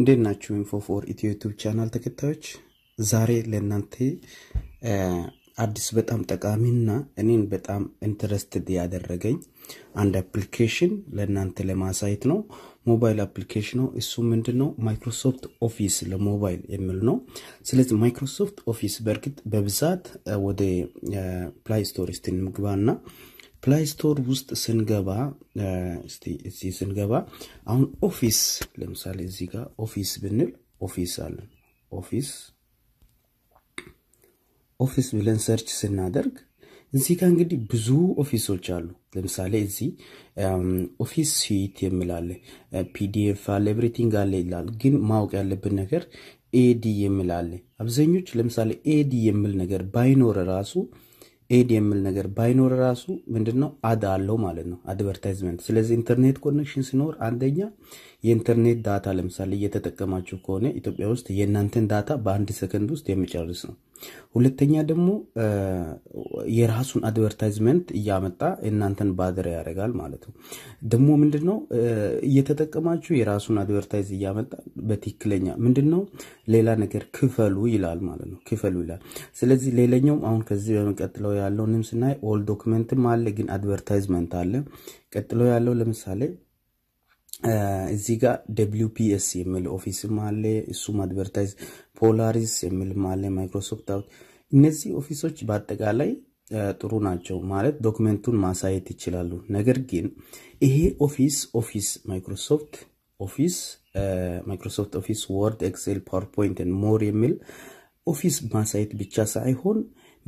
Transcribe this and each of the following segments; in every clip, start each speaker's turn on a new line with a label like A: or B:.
A: እንዴት ናችሁ? ኢንፎ ፎር ኢትዮ ዩቱብ ቻናል ተከታዮች፣ ዛሬ ለእናንተ አዲስ በጣም ጠቃሚና እኔን በጣም ኢንትረስትድ ያደረገኝ አንድ አፕሊኬሽን ለእናንተ ለማሳየት ነው። ሞባይል አፕሊኬሽን ነው። እሱ ምንድን ነው? ማይክሮሶፍት ኦፊስ ለሞባይል የሚል ነው። ስለዚህ ማይክሮሶፍት ኦፊስ በእርግጥ በብዛት ወደ ፕላይ ስቶሪስትን ምግባ ምግባና ፕላይስቶር ውስጥ ስንገባ እዚህ ስንገባ አሁን ኦፊስ ለምሳሌ እዚህ ጋር ኦፊስ ብንል ኦፊስ አለን። ኦፊስ ኦፊስ ብለን ሰርች ስናደርግ እዚህ ጋር እንግዲህ ብዙ ኦፊሶች አሉ። ለምሳሌ እዚህ ኦፊስ ሲት የምላለ ፒዲኤፍ አለ፣ ኤቭሪቲንግ አለ ይላል። ግን ማወቅ ያለብን ነገር ኤዲ የሚላለ አብዛኞች ለምሳሌ ኤዲ የምል ነገር ባይኖር ራሱ ኤድ የሚል ነገር ባይኖር ራሱ ምንድነው አድ አለው ማለት ነው፣ አድቨርታይዝመንት። ስለዚህ ኢንተርኔት ኮኔክሽን ሲኖር አንደኛ የኢንተርኔት ዳታ ለምሳሌ እየተጠቀማችሁ ከሆነ ኢትዮጵያ ውስጥ የእናንተን ዳታ በአንድ ሰከንድ ውስጥ የሚጨርስ ነው። ሁለተኛ ደግሞ የራሱን አድቨርታይዝመንት እያመጣ እናንተን ባድር ያደርጋል ማለት ነው። ደግሞ ምንድን ነው እየተጠቀማችሁ የራሱን አድቨርታይዝ እያመጣ በትክክለኛ ምንድን ነው ሌላ ነገር ክፈሉ ይላል ማለት ነው። ክፈሉ ይላል። ስለዚህ ሌላኛውም አሁን ከዚህ በመቀጥለው ያለውንም ስናይ ኦል ዶክመንትም አለ፣ ግን አድቨርታይዝመንት አለ። ቀጥሎ ያለው ለምሳሌ እዚህ ጋር ደብሊው ፒ ኤስ የሚል ኦፊስም አለ። እሱም አድቨርታይዝ ፖላሪስ የሚልም አለ። ማይክሮሶፍት አውት እነዚህ ኦፊሶች በአጠቃላይ ጥሩ ናቸው ማለት ዶክመንቱን ማሳየት ይችላሉ። ነገር ግን ይሄ ኦፊስ ኦፊስ ማይክሮሶፍት ኦፊስ ማይክሮሶፍት ኦፊስ ወርድ፣ ኤክሴል፣ ፓወርፖይንት ሞር የሚል ኦፊስ ማሳየት ብቻ ሳይሆን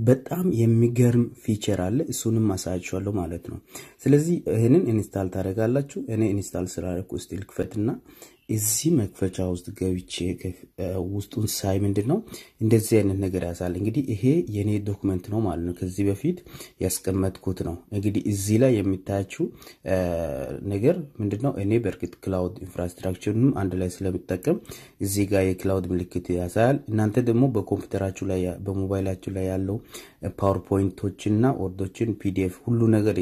A: በጣም የሚገርም ፊቸር አለ። እሱንም ማሳያችኋለሁ ማለት ነው። ስለዚህ ይህንን ኢንስታል ታደርጋላችሁ። እኔ ኢንስታል ስራ ስቲል ክፈትና እዚህ መክፈቻ ውስጥ ገብቼ ውስጡን ሳይ ምንድን ነው እንደዚህ አይነት ነገር ያሳል። እንግዲህ ይሄ የኔ ዶክመንት ነው ማለት ነው፣ ከዚህ በፊት ያስቀመጥኩት ነው። እንግዲህ እዚህ ላይ የሚታያችው ነገር ምንድን ነው? እኔ በእርግጥ ክላውድ ኢንፍራስትራክቸርንም አንድ ላይ ስለምጠቀም እዚህ ጋር የክላውድ ምልክት ያሳያል። እናንተ ደግሞ በኮምፒውተራችሁ ላይ በሞባይላችሁ ላይ ያለው ፓወርፖይንቶችና ወርዶችን ፒዲኤፍ ሁሉ ነገር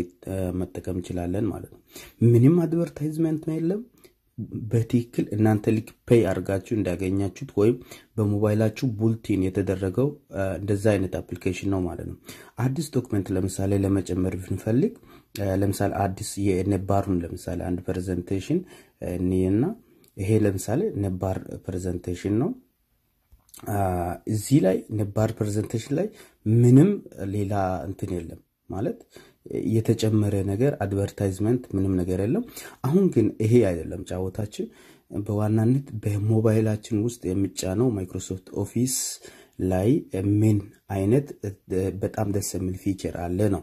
A: መጠቀም እንችላለን ማለት ነው። ምንም አድቨርታይዝመንት የለም። በትክክል እናንተ ልክ ፔይ አድርጋችሁ እንዳገኛችሁት ወይም በሞባይላችሁ ቡልቲን የተደረገው እንደዛ አይነት አፕሊኬሽን ነው ማለት ነው። አዲስ ዶክመንት ለምሳሌ ለመጨመር ብንፈልግ ለምሳሌ አዲስ የነባሩን ለምሳሌ አንድ ፕሬዘንቴሽን እኒና ይሄ ለምሳሌ ነባር ፕሬዘንቴሽን ነው። እዚህ ላይ ነባር ፕሬዘንቴሽን ላይ ምንም ሌላ እንትን የለም ማለት የተጨመረ ነገር አድቨርታይዝመንት ምንም ነገር የለም። አሁን ግን ይሄ አይደለም ጫወታችን። በዋናነት በሞባይላችን ውስጥ የሚጫነው ማይክሮሶፍት ኦፊስ ላይ ምን አይነት በጣም ደስ የሚል ፊቸር አለ ነው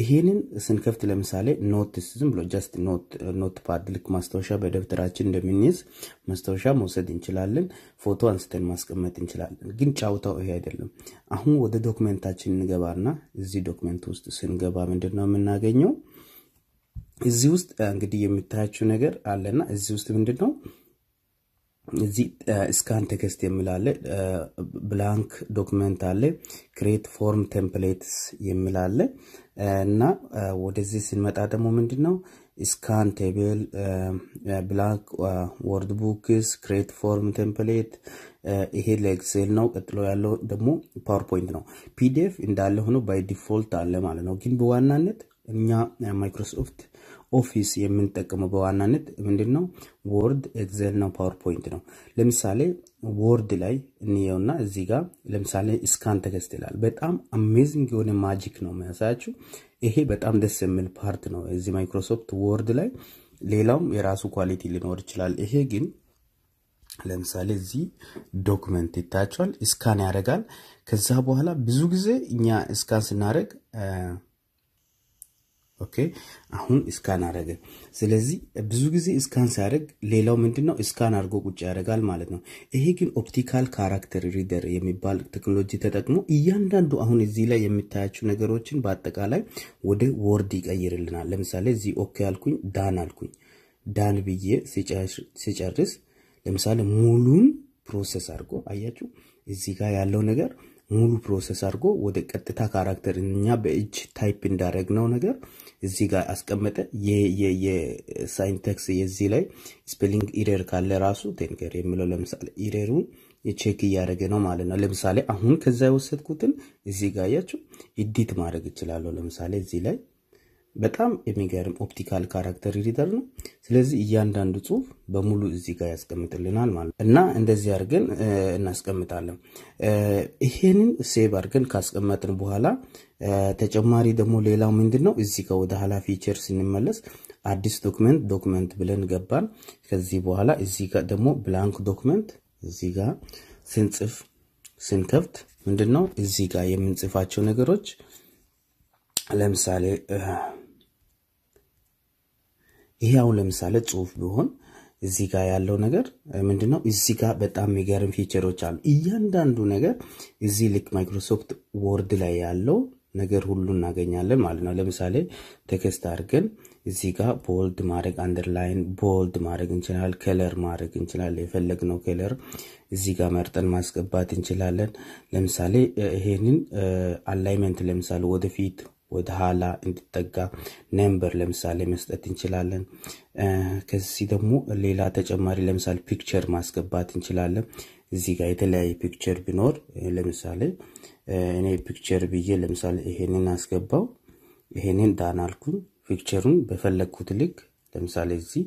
A: ይሄንን ስንከፍት ለምሳሌ ኖትስ ዝም ብሎ ጀስት ኖት ፓድ ልክ ማስታወሻ በደብተራችን እንደምንይዝ ማስታወሻ መውሰድ እንችላለን። ፎቶ አንስተን ማስቀመጥ እንችላለን። ግን ጫውታው ይሄ አይደለም። አሁን ወደ ዶክመንታችን እንገባና እዚህ ዶክመንት ውስጥ ስንገባ ምንድን ነው የምናገኘው? እዚህ ውስጥ እንግዲህ የምታያችው ነገር አለና እዚህ ውስጥ ምንድን ነው እዚህ ስካን ቴክስት የሚላለ ብላንክ ዶክመንት አለ፣ ክሬት ፎርም ቴምፕሌትስ የሚላለ እና ወደዚህ ስንመጣ ደግሞ ምንድን ነው ስካን ቴብል፣ ብላንክ ወርድ ቡክስ፣ ክሬት ፎርም ቴምፕሌት ይሄ ለኤክሴል ነው። ቀጥሎ ያለው ደግሞ ፓወርፖይንት ነው። ፒዲኤፍ እንዳለ ሆኖ ባይ ዲፎልት አለ ማለት ነው። ግን በዋናነት እኛ ማይክሮሶፍት ኦፊስ የምንጠቀመው በዋናነት ምንድን ነው? ወርድ፣ ኤክሴል ነው፣ ፓወርፖይንት ነው። ለምሳሌ ወርድ ላይ እንየውና እዚ ጋ ለምሳሌ ስካን ተገስት ይላል። በጣም አሜዚንግ የሆነ ማጂክ ነው የሚያሳያችሁ። ይሄ በጣም ደስ የሚል ፓርት ነው እዚህ ማይክሮሶፍት ወርድ ላይ። ሌላውም የራሱ ኳሊቲ ሊኖር ይችላል። ይሄ ግን ለምሳሌ እዚህ ዶክመንት ይታያቸዋል። ስካን ያደርጋል። ከዛ በኋላ ብዙ ጊዜ እኛ ስካን ስናደርግ ኦኬ አሁን እስካን አረገ። ስለዚህ ብዙ ጊዜ እስካን ሲያደርግ ሌላው ምንድነው ነው እስካን አድርጎ ቁጭ ያደርጋል ማለት ነው። ይሄ ግን ኦፕቲካል ካራክተር ሪደር የሚባል ቴክኖሎጂ ተጠቅሞ እያንዳንዱ አሁን እዚህ ላይ የምታያቸው ነገሮችን በአጠቃላይ ወደ ወርድ ይቀይርልናል። ለምሳሌ እዚህ ኦኬ አልኩኝ፣ ዳን አልኩኝ። ዳን ብዬ ሲጨርስ ለምሳሌ ሙሉን ፕሮሰስ አድርጎ አያችሁ እዚህ ጋር ያለው ነገር ሙሉ ፕሮሰስ አድርጎ ወደ ቀጥታ ካራክተር እኛ በእጅ ታይፕ እንዳደረግነው ነገር እዚ ጋር አስቀመጠ። የሳይንቴክስ የዚህ ላይ ስፔሊንግ ኢሬር ካለ ራሱ ቴንገር የሚለው ለምሳሌ ኢሬሩን ቼክ እያደረገ ነው ማለት ነው። ለምሳሌ አሁን ከዛ የወሰድኩትን እዚህ ጋር ያቸው ኢዲት ማድረግ ይችላለሁ። ለምሳሌ እዚህ ላይ በጣም የሚገርም ኦፕቲካል ካራክተር ሪደር ነው። ስለዚህ እያንዳንዱ ጽሁፍ በሙሉ እዚህ ጋር ያስቀምጥልናል ማለት ነው እና እንደዚህ አድርገን እናስቀምጣለን። ይሄንን ሴቭ አድርገን ካስቀመጥን በኋላ ተጨማሪ ደግሞ ሌላው ምንድን ነው እዚህ ጋር ወደ ኋላ ፊቸር ስንመለስ አዲስ ዶክመንት ዶክመንት ብለን ገባን። ከዚህ በኋላ እዚህ ጋር ደግሞ ብላንክ ዶክመንት እዚህ ጋር ስንጽፍ ስንከፍት ምንድን ነው እዚህ ጋር የምንጽፋቸው ነገሮች ለምሳሌ ይሄ አሁን ለምሳሌ ጽሁፍ ቢሆን እዚህ ጋር ያለው ነገር ምንድነው? እዚህ ጋር በጣም የሚገርም ፊቸሮች አሉ። እያንዳንዱ ነገር እዚህ ልክ ማይክሮሶፍት ወርድ ላይ ያለው ነገር ሁሉ እናገኛለን ማለት ነው። ለምሳሌ ቴክስት አድርገን እዚህ ጋር ቦልድ ማድረግ አንደርላይን ቦልድ ማድረግ እንችላል። ከለር ማድረግ እንችላለን። የፈለግነው ከለር እዚህ ጋር መርጠን ማስገባት እንችላለን። ለምሳሌ ይሄንን አላይመንት ለምሳሌ ወደፊት ወደ ኋላ እንዲጠጋ ነምበር ለምሳሌ መስጠት እንችላለን። ከዚህ ደግሞ ሌላ ተጨማሪ ለምሳሌ ፒክቸር ማስገባት እንችላለን። እዚህ ጋር የተለያየ ፒክቸር ቢኖር ለምሳሌ እኔ ፒክቸር ብዬ ለምሳሌ ይሄንን አስገባው፣ ይሄንን ዳናልኩኝ። ፒክቸሩን በፈለግኩት ልክ ለምሳሌ እዚህ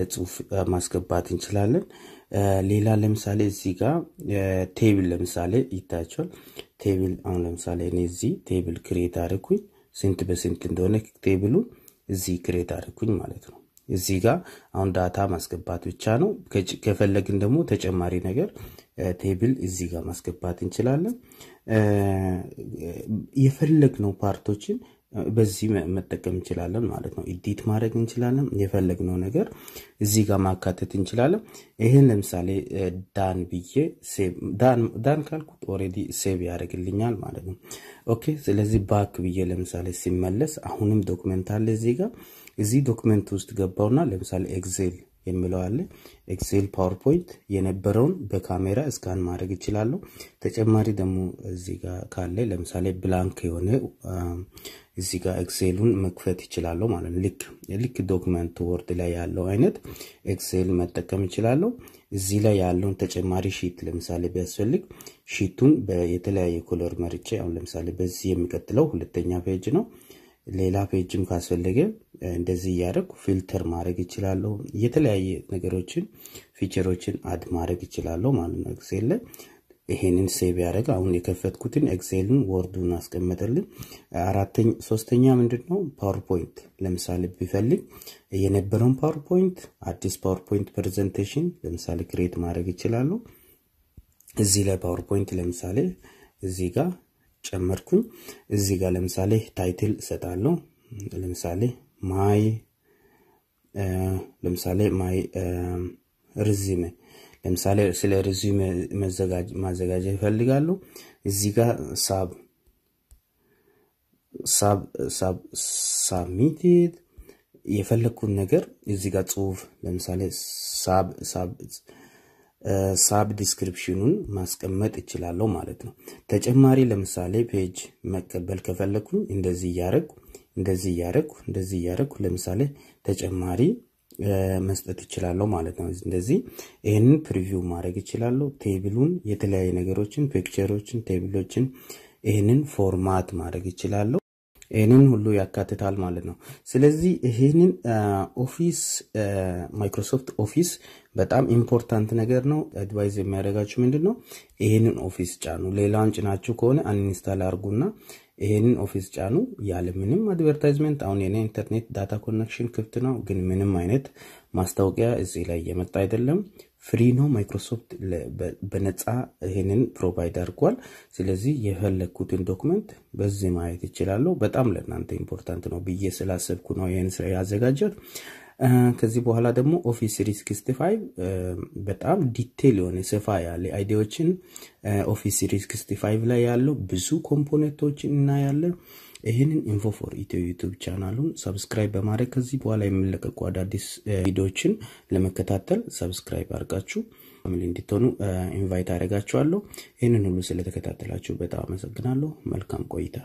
A: ለጽሁፍ ማስገባት እንችላለን። ሌላ ለምሳሌ እዚህ ጋር ቴብል ለምሳሌ ይታያቸዋል። ቴብል አሁን ለምሳሌ እኔ እዚህ ቴብል ክሬት አድርኩኝ። ስንት በስንት እንደሆነ ቴብሉ እዚህ ክሬት አድርኩኝ ማለት ነው። እዚህ ጋር አሁን ዳታ ማስገባት ብቻ ነው። ከፈለግን ደግሞ ተጨማሪ ነገር ቴብል እዚህ ጋር ማስገባት እንችላለን። የፈለግነው ፓርቶችን በዚህ መጠቀም እንችላለን ማለት ነው። ኢዲት ማድረግ እንችላለን። የፈለግነው ነገር እዚህ ጋር ማካተት እንችላለን። ይህን ለምሳሌ ዳን ብዬ ዳን ካልኩት ኦልሬዲ ሴቭ ያደርግልኛል ማለት ነው። ኦኬ ስለዚህ ባክ ብዬ ለምሳሌ ሲመለስ አሁንም ዶክመንት አለ እዚህ ጋር። እዚህ ዶክመንት ውስጥ ገባውና ለምሳሌ ኤግዜል የሚለው አለ። ኤክሴል፣ ፓወርፖይንት የነበረውን በካሜራ እስካን ማድረግ ይችላለሁ። ተጨማሪ ደግሞ እዚህ ጋር ካለ ለምሳሌ ብላንክ የሆነ እዚህ ጋር ኤክሴሉን መክፈት ይችላለሁ ማለት ነው። ልክ ልክ ዶክመንት ወርድ ላይ ያለው አይነት ኤክሴል መጠቀም ይችላለሁ። እዚህ ላይ ያለውን ተጨማሪ ሺት ለምሳሌ ቢያስፈልግ ሺቱን የተለያየ ኮለር መርጬ አሁን ለምሳሌ በዚህ የሚቀጥለው ሁለተኛ ፔጅ ነው። ሌላ ፔጅም ካስፈለገ እንደዚህ እያደረግኩ ፊልተር ማድረግ ይችላለሁ። የተለያየ ነገሮችን ፊቸሮችን አድ ማድረግ ይችላለሁ ማለት ነው ኤክሴል ላይ ይሄንን ሴቭ ያደረግ አሁን የከፈትኩትን ኤክሴልን ወርዱን አስቀመጠልን። ሶስተኛ ምንድን ነው ፓወርፖይንት ለምሳሌ ቢፈልግ የነበረውን ፓወርፖይንት አዲስ ፓወርፖይንት ፕሬዘንቴሽን ለምሳሌ ክሬት ማድረግ ይችላሉ። እዚህ ላይ ፓወርፖይንት ለምሳሌ እዚህ ጋር ጨመርኩኝ። እዚህ ጋር ለምሳሌ ታይትል እሰጣለሁ። ለምሳሌ ማይ ለምሳሌ ማይ ርዝሜ ለምሳሌ ስለ ሪዚዩም ማዘጋጀ ይፈልጋሉ። እዚህ ጋር ሳብ ሳብ ሳብሚትድ የፈለግኩት ነገር እዚህ ጋር ጽሁፍ ለምሳሌ ሳብ ሳብ ዲስክሪፕሽኑን ማስቀመጥ እችላለሁ ማለት ነው። ተጨማሪ ለምሳሌ ፔጅ መቀበል ከፈለግኩኝ እንደዚህ እያረግኩ እንደዚህ እያረግኩ እንደዚህ እያረግኩ ለምሳሌ ተጨማሪ መስጠት ይችላለሁ ማለት ነው። እንደዚህ ይህንን ፕሪቪው ማድረግ ይችላለሁ። ቴብሉን የተለያዩ ነገሮችን፣ ፒክቸሮችን፣ ቴብሎችን ይህንን ፎርማት ማድረግ ይችላለሁ። ይህንን ሁሉ ያካትታል ማለት ነው። ስለዚህ ይህንን ኦፊስ ማይክሮሶፍት ኦፊስ በጣም ኢምፖርታንት ነገር ነው። አድቫይዝ የሚያደርጋችሁ ምንድን ነው? ይህንን ኦፊስ ጫኑ። ሌላን ጭናችሁ ከሆነ አንኢንስታል አርጉና ይህንን ኦፊስ ጫኑ ያለ ምንም አድቨርታይዝመንት። አሁን የኔ ኢንተርኔት ዳታ ኮኔክሽን ክፍት ነው፣ ግን ምንም አይነት ማስታወቂያ እዚህ ላይ እየመጣ አይደለም። ፍሪ ነው። ማይክሮሶፍት በነፃ ይህንን ፕሮቫይድ አድርጓል። ስለዚህ የፈለግኩትን ዶክመንት በዚህ ማየት ይችላለሁ። በጣም ለእናንተ ኢምፖርታንት ነው ብዬ ስላሰብኩ ነው ይህን ስራ ያዘጋጀት። ከዚህ በኋላ ደግሞ ኦፊስ 365 በጣም ዲቴል የሆነ ሰፋ ያለ አይዲያዎችን ኦፊስ 365 ላይ ያለው ብዙ ኮምፖኔንቶችን እናያለን። ይህንን ኢንፎ ፎር ኢትዮ ዩቱብ ቻናሉን ሰብስክራይብ በማድረግ ከዚህ በኋላ የሚለቀቁ አዳዲስ ቪዲዎችን ለመከታተል ሰብስክራይብ አድርጋችሁ ፋሚሊ እንድትሆኑ ኢንቫይት አደረጋችኋለሁ። ይህንን ሁሉ ስለተከታተላችሁ በጣም አመሰግናለሁ። መልካም ቆይታ